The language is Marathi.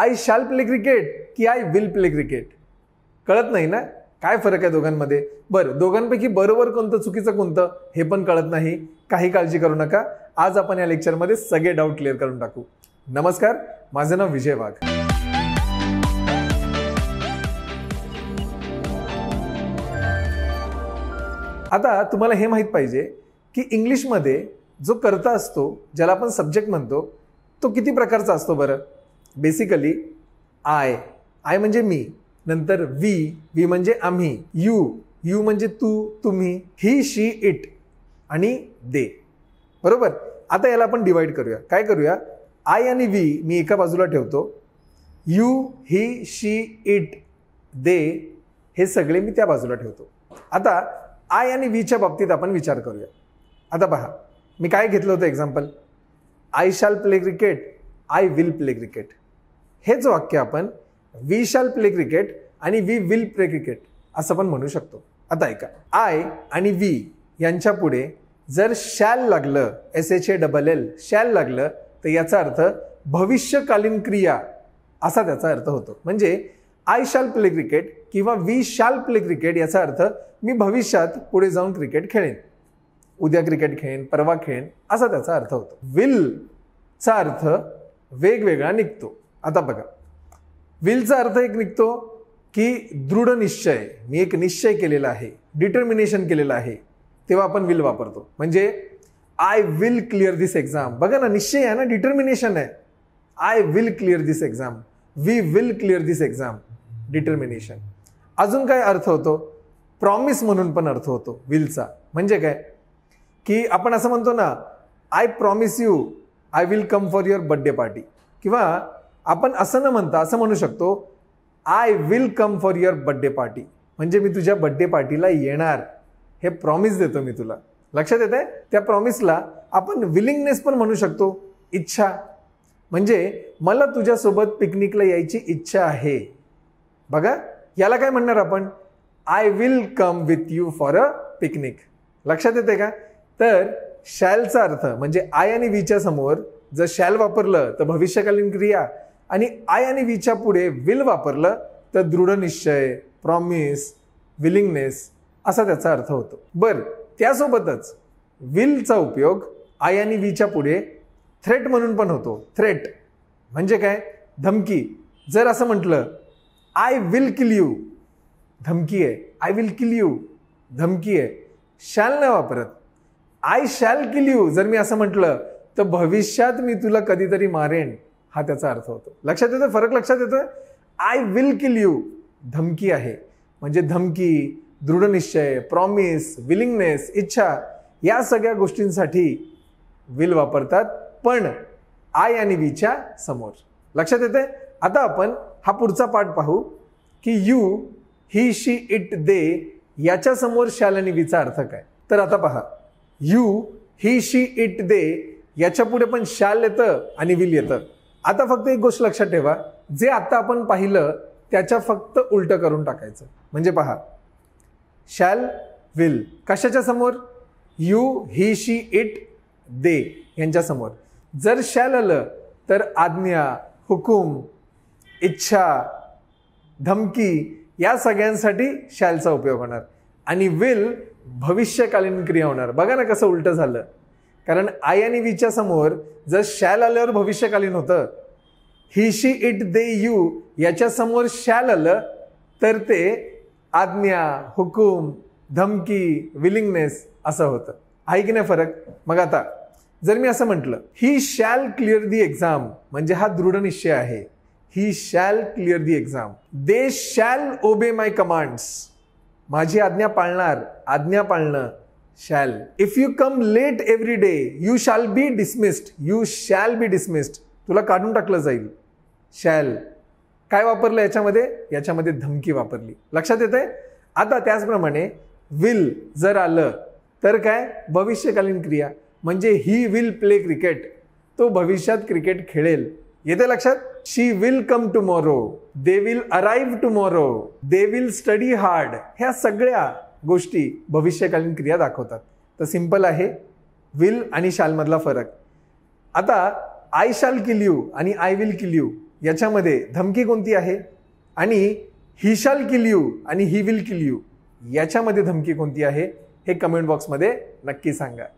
आय शाल प्ले क्रिकेट की आय विल प्ले क्रिकेट कळत नाही ना काय फरक आहे दोघांमध्ये बरं दोघांपैकी बरोबर कोणतं चुकीचं कोणतं हे पण कळत नाही काही काळजी करू नका आज आपण या लेक्चरमध्ये सगळे डाऊट क्लिअर करून टाकू नमस्कार माझं नाव विजय वाघ आता तुम्हाला हे माहीत पाहिजे की इंग्लिशमध्ये जो करता असतो ज्याला आपण सब्जेक्ट म्हणतो तो किती प्रकारचा असतो बरं बेसिकली आय आय म्हणजे मी नंतर वी वी म्हणजे आम्ही यू यू म्हणजे तू तुम्ही ही शी इट आणि दे बरोबर आता याला आपण डिवाइड करूया काय करूया आय आणि वी मी एका बाजूला ठेवतो यू ही शी इट दे हे सगळे मी त्या बाजूला ठेवतो आता आय आणि वीच्या बाबतीत आपण विचार करूया आता पहा मी काय घेतलं होतं example I shall play cricket I will play cricket हेच वाक्य आपण वी शॅल प्ले क्रिकेट आणि वी विल प्ले क्रिकेट असं पण म्हणू शकतो आता ऐका आय आणि वी यांच्या पुढे जर शॅल लागलं S H A double L shall लागलं तर याचा अर्थ भविष्यकालीन क्रिया असा त्याचा अर्थ होतो म्हणजे आय शाल प्ले क्रिकेट किंवा वी शाल प्ले क्रिकेट याचा अर्थ मी भविष्यात पुढे जाऊन क्रिकेट खेळेन उद्या क्रिकेट खेळेन परवा खेळेन असा त्याचा अर्थ होतो विलचा अर्थ वेगवेगळा निघतो आता बघा विलचा अर्थ एक निघतो की दृढ निश्चय मी एक निश्चय केलेला आहे डिटर्मिनेशन केलेलं आहे तेव्हा आपण विल वापरतो म्हणजे I will clear this exam बघा ना निश्चय आहे ना डिटर्मिनेशन आहे I will clear this exam we will clear this exam determination अजून काय अर्थ होतो प्रॉमिस म्हणून पण अर्थ होतो विलचा म्हणजे काय की आपण असं म्हणतो ना I promise you I will come for your birthday party किंवा आपण असं न म्हणता असं म्हणू शकतो I will come for your birthday party म्हणजे मी तुझ्या बड्डे पार्टीला येणार हे प्रॉमिस देतो मी तुला लक्षात येत आहे त्या प्रॉमिसला आपण विलिंगनेस पण म्हणू शकतो इच्छा म्हणजे मला तुझ्यासोबत पिकनिकला यायची इच्छा आहे बघा याला काय म्हणणार आपण I will come with you for a picnic लक्षात येते का तर शॅलचा अर्थ म्हणजे आय आणि व्हीच्या समोर जर शॅल वापरलं तर भविष्यकालीन क्रिया आणि आय आणि व्हीच्या पुढे विल वापरलं तर दृढ निश्चय प्रॉमिस विलिंगनेस असा त्याचा अर्थ होतो बरं त्यासोबतच विलचा उपयोग आय आणि व्हीच्या पुढे थ्रेट म्हणून पण होतो थ्रेट म्हणजे काय धमकी जर असं म्हटलं आय विल किल यू धमकी आहे आय विल किल यू धमकी आहे शॅल न वापरत आय शॅल किल यू जर मी असं म्हटलं तर भविष्यात मी तुला कधीतरी मारेन हा त्याचा अर्थ होतो लक्षात येतं फरक लक्षात येतं आय विल किल यू धमकी आहे म्हणजे धमकी दृढनिश्चय प्रॉमिस विलिंगनेस इच्छा या सगळ्या गोष्टींसाठी विल वापरतात पण आय आणि वीच्या समोर लक्षात येते आता आपण हा पुढचा पाठ पाहू की यू ही शी इट दे समोर शॅल आणि वीचा अर्थ काय तर आता पहा यू ही शी इट दे याच्या पुढे पण शाल येतं आणि विल येतं आता फक्त एक गोष्ट लक्षात ठेवा जे आता आपण पाहिलं त्याच्या फक्त उलट करून टाकायचं म्हणजे पहा शॅल विल कशाच्या समोर यू ही शी इट दे यांच्या समोर जर शॅल आलं तर आज्ञा हुकूम इच्छा धमकी या सगळ्यांसाठी शॅलचा उपयोग होणार आणि विल भविष्यकालीन क्रिया होणार बघा ना कसं उलटं झालं कारण आय आणि वीच्या समोर जर शॅल आल्यावर भविष्यकालीन होतं he she it they you याच्यासमोर शॅल आलं तर ते आज्ञा हुकूम धमकी विलिंगनेस असं होतं आहे की नाही फरक मग आता जर मी असं म्हटलं he shall clear the exam म्हणजे हा दृढ निश्चय आहे he shall clear the exam they shall obey my commands माझी आज्ञा पाळणार आज्ञा पाळणं shall if you come late every day you shall be dismissed you shall be dismissed तुला काढून टाकलं जाईल शॅल काय वापरलं याच्यामध्ये याच्यामध्ये धमकी वापरली लक्षात येत आहे आता त्याचप्रमाणे विल जर आलं तर काय भविष्यकालीन क्रिया म्हणजे ही विल प्ले क्रिकेट तो भविष्यात क्रिकेट खेळेल येते लक्षात she will come tomorrow they will arrive tomorrow they will study hard ह्या सगळ्या गोष्टी भविष्यकालीन क्रिया दाखवतात तर सिंपल आहे विल आणि शालमधला फरक आता आय शाल किल यू आणि आय विल किल यू याच्यामध्ये धमकी कोणती आहे आणि ही शाल किल यू आणि ही विल किल यू याच्यामध्ये धमकी कोणती आहे हे कमेंट बॉक्समध्ये नक्की सांगा